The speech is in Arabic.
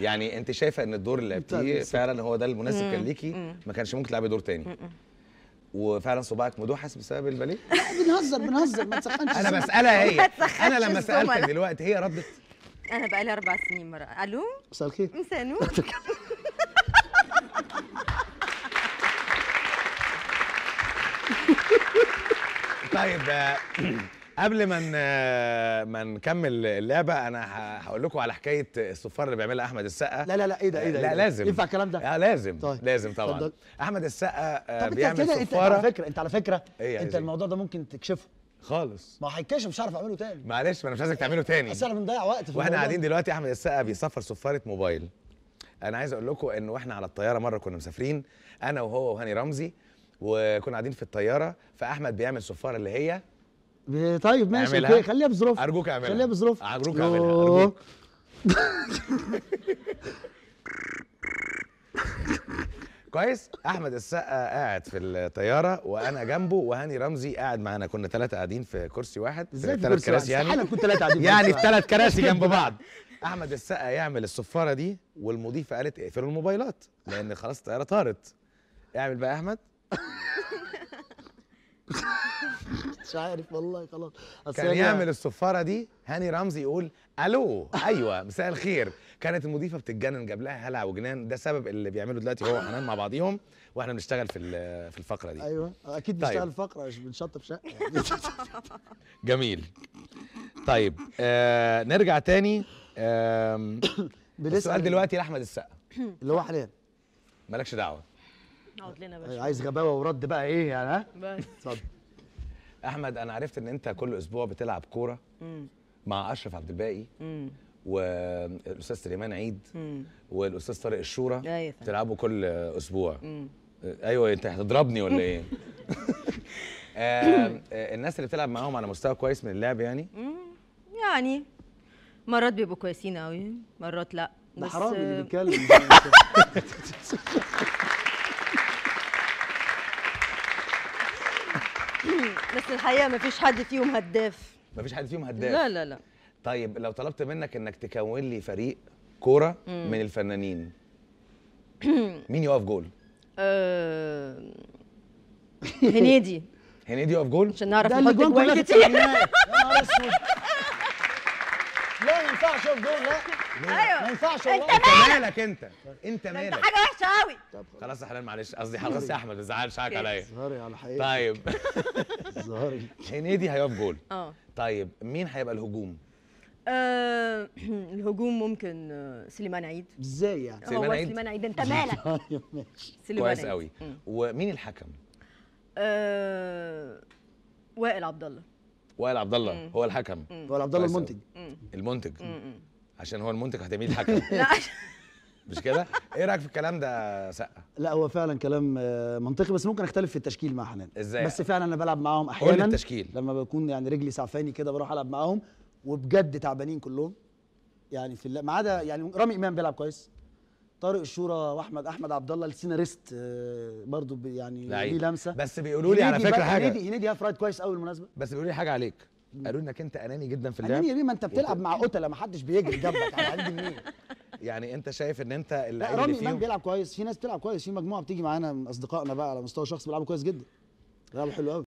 يعني انت شايفه ان الدور اللي لعبتيه فعلا هو ده المناسب كان ليكي ما كانش ممكن تلعبي دور تاني وفعلا صباعك مدوحس بسبب الباليه بنهزر بنهزر ما تسخنش انا بسالها هي انا لما سالتك دلوقتي هي ردت انا بقى لي اربع سنين مرة الو مساء الخير مساء النور طيب قبل ما ما نكمل اللعبه انا هقول لكم على حكايه الصفار اللي بيعملها احمد السقا لا لا لا ايه ده ايه ده لا إيه لازم ينفع الكلام ده لا آه، لازم طيب. لازم طبعا فضل. احمد السقا آه، بيعمل صفاره انت على فكره انت على فكره إيه انت الموضوع ده ممكن تكشفه خالص ما هيتكشف مش هعرف اعمله تاني معلش ما انا مش عايزك تعمله تاني اصل انا بنضيع وقت في واحنا قاعدين دلوقتي احمد السقا بيصفر صفاره موبايل انا عايز اقول لكم ان واحنا على الطياره مره كنا مسافرين انا وهو وهاني رمزي وكنا قاعدين في الطياره فاحمد بيعمل صفاره اللي هي طيب ماشي اوكي خليها بظروفها ارجوك اعملها خليها بظروفها ارجوك اعملها كويس احمد السقا قاعد في الطياره وانا جنبه وهاني رمزي قاعد معانا كنا ثلاثه قاعدين في كرسي واحد ازاي ثلاث كراسي يعني احنا كنت ثلاثه قاعدين يعني في ثلاث كراسي جنب بعض احمد السقا يعمل الصفاره دي والمضيفه قالت اقفلوا الموبايلات لان خلاص الطياره طارت اعمل بقى احمد مش عارف والله خلاص كان يعمل الصفاره دي هاني رمزي يقول الو ايوه مساء الخير كانت المضيفه بتتجنن جاب لها هلع وجنان ده سبب اللي بيعمله دلوقتي هو وحنان مع بعضيهم واحنا بنشتغل في في الفقره دي ايوه اكيد بنشتغل طيب. فقره مش بنشطب شقه جميل طيب آه نرجع تاني آه السؤال دلوقتي لاحمد السقا اللي هو حاليا مالكش دعوه نقعد لنا بقى أيوة، عايز غباوه ورد بقى ايه يعني ها بس اتفضل احمد انا عرفت ان انت كل اسبوع بتلعب كوره مع اشرف عبد الباقي والاستاذ سليمان عيد والاستاذ طارق الشورى أيوة بتلعبوا كل اسبوع ايوه انت هتضربني ولا ايه آه،, آه الناس اللي بتلعب معاهم على مستوى كويس من اللعب يعني يعني مرات بيبقوا كويسين قوي مرات لا ده حرام اللي بيتكلم بس الحقيقه ما فيش حد فيهم هداف ما فيش حد فيهم هداف لا لا لا طيب لو طلبت منك انك تكون لي فريق كوره من الفنانين مين يقف جول؟ آه، هنيدي هنيدي يقف جول؟ عشان نعرف نحط جوان كتير لا ما ينفعش اشوف دول لا ايوه ما ينفعش والله انت مالك انت انت مالك انت حاجه وحشه قوي خلاص يا حلال معلش قصدي خلاص يا احمد ما تزعلش حقك عليا ظهري على حقيقتك طيب ظهري هنيدي هيقف جول اه طيب مين هيبقى الهجوم؟ آه الهجوم ممكن آه، سليمان عيد ازاي يعني؟ سليمان عيد سليمان عيد انت مالك طيب، سليمان كويس قوي ومين الحكم؟ آه وائل عبد الله وائل عبد الله هو الحكم وائل عبد الله المنتج المنتج عشان هو المنتج هتعمل الحكم مش كده ايه رايك في الكلام ده سقا لا هو فعلا كلام آه، منطقي بس ممكن اختلف في التشكيل مع حنان ازاي بس فعلا انا بلعب معاهم احيانا قول التشكيل لما بكون يعني رجلي سعفاني كده بروح العب معاهم وبجد تعبانين كلهم يعني في ما عدا يعني رامي امام بيلعب كويس طارق الشورى واحمد احمد عبد الله السيناريست آه، برضو يعني ليه لمسه بس بيقولوا لي على فكره حاجه هنيدي هنيدي هاف رايت كويس قوي بالمناسبه بس بيقولوا لي حاجه عليك قالوا انك انت اناني جدا في اللعب اناني ليه ما انت بتلعب مع قتله ما حدش بيجري جنبك على قد منين يعني انت شايف ان انت اللعيب اللي رامي امام بيلعب كويس في ناس بتلعب كويس في مجموعه بتيجي معانا من اصدقائنا بقى على مستوى شخص بيلعبوا كويس جدا بيلعبوا حلو قوي